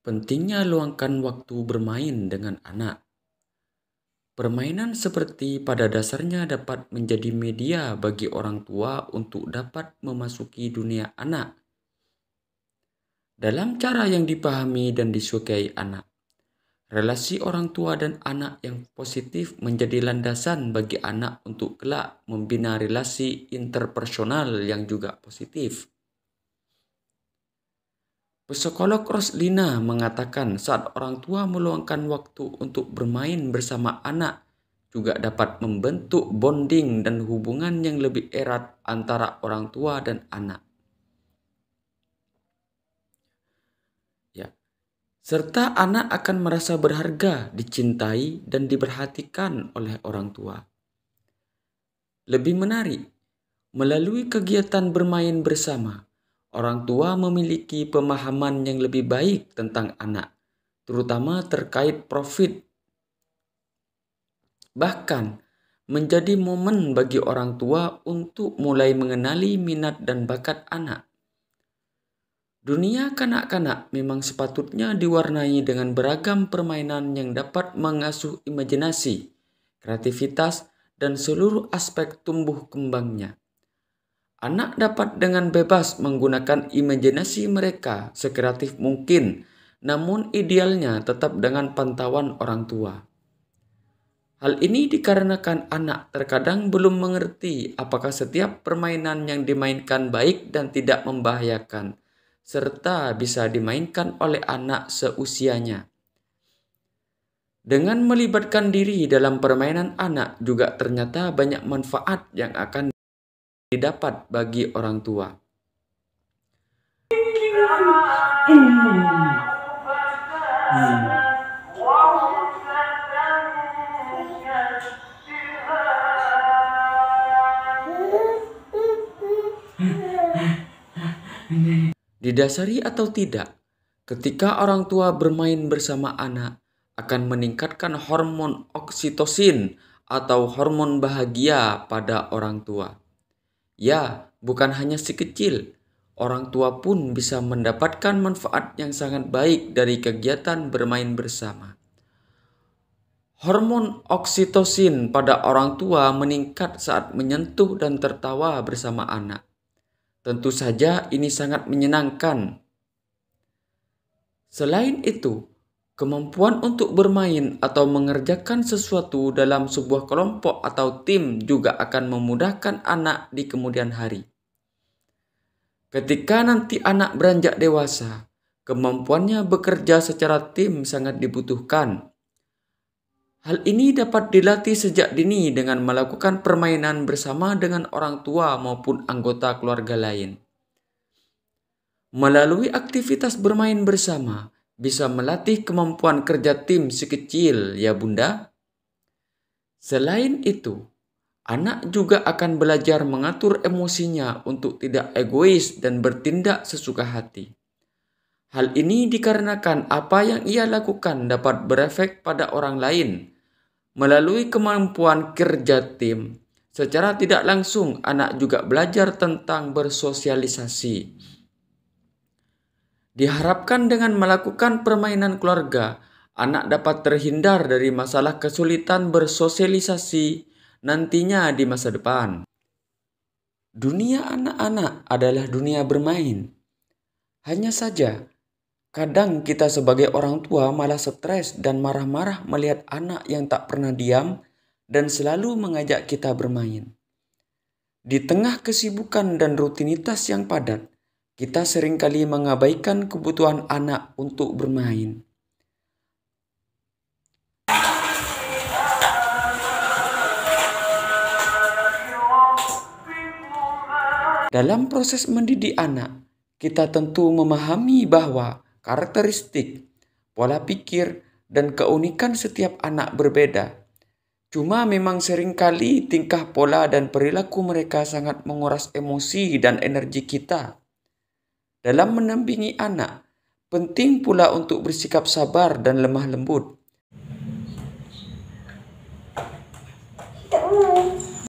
Pentingnya luangkan waktu bermain dengan anak. Permainan seperti pada dasarnya dapat menjadi media bagi orang tua untuk dapat memasuki dunia anak dalam cara yang dipahami dan disukai anak. Relasi orang tua dan anak yang positif menjadi landasan bagi anak untuk kelak membina relasi interpersonal yang juga positif. Psikolog Roslina mengatakan saat orang tua meluangkan waktu untuk bermain bersama anak juga dapat membentuk bonding dan hubungan yang lebih erat antara orang tua dan anak. Ya. Serta anak akan merasa berharga, dicintai dan diperhatikan oleh orang tua. Lebih menarik, melalui kegiatan bermain bersama, Orang tua memiliki pemahaman yang lebih baik tentang anak, terutama terkait profit. Bahkan menjadi momen bagi orang tua untuk mulai mengenali minat dan bakat anak. Dunia kanak-kanak memang sepatutnya diwarnai dengan beragam permainan yang dapat mengasuh imajinasi, kreativitas, dan seluruh aspek tumbuh kembangnya. Anak dapat dengan bebas menggunakan imajinasi mereka sekreatif mungkin, namun idealnya tetap dengan pantauan orang tua. Hal ini dikarenakan anak terkadang belum mengerti apakah setiap permainan yang dimainkan baik dan tidak membahayakan, serta bisa dimainkan oleh anak seusianya. Dengan melibatkan diri dalam permainan anak juga ternyata banyak manfaat yang akan didapat bagi orang tua. Didasari atau tidak, ketika orang tua bermain bersama anak akan meningkatkan hormon oksitosin atau hormon bahagia pada orang tua. Ya, bukan hanya si kecil, orang tua pun bisa mendapatkan manfaat yang sangat baik dari kegiatan bermain bersama. Hormon oksitosin pada orang tua meningkat saat menyentuh dan tertawa bersama anak. Tentu saja, ini sangat menyenangkan. Selain itu, Kemampuan untuk bermain atau mengerjakan sesuatu dalam sebuah kelompok atau tim juga akan memudahkan anak di kemudian hari. Ketika nanti anak beranjak dewasa, kemampuannya bekerja secara tim sangat dibutuhkan. Hal ini dapat dilatih sejak dini dengan melakukan permainan bersama dengan orang tua maupun anggota keluarga lain. Melalui aktivitas bermain bersama, bisa melatih kemampuan kerja tim si kecil ya bunda. Selain itu, anak juga akan belajar mengatur emosinya untuk tidak egois dan bertindak sesuka hati. Hal ini dikarenakan apa yang ia lakukan dapat berefek pada orang lain. Melalui kemampuan kerja tim, secara tidak langsung anak juga belajar tentang bersosialisasi. Diharapkan dengan melakukan permainan keluarga, anak dapat terhindar dari masalah kesulitan bersosialisasi nantinya di masa depan. Dunia anak-anak adalah dunia bermain. Hanya saja, kadang kita sebagai orang tua malah stres dan marah-marah melihat anak yang tak pernah diam dan selalu mengajak kita bermain. Di tengah kesibukan dan rutinitas yang padat, kita seringkali mengabaikan kebutuhan anak untuk bermain. Dalam proses mendidik anak, kita tentu memahami bahwa karakteristik, pola pikir, dan keunikan setiap anak berbeda. Cuma memang seringkali tingkah pola dan perilaku mereka sangat menguras emosi dan energi kita dalam menampingi anak. Penting pula untuk bersikap sabar dan lemah lembut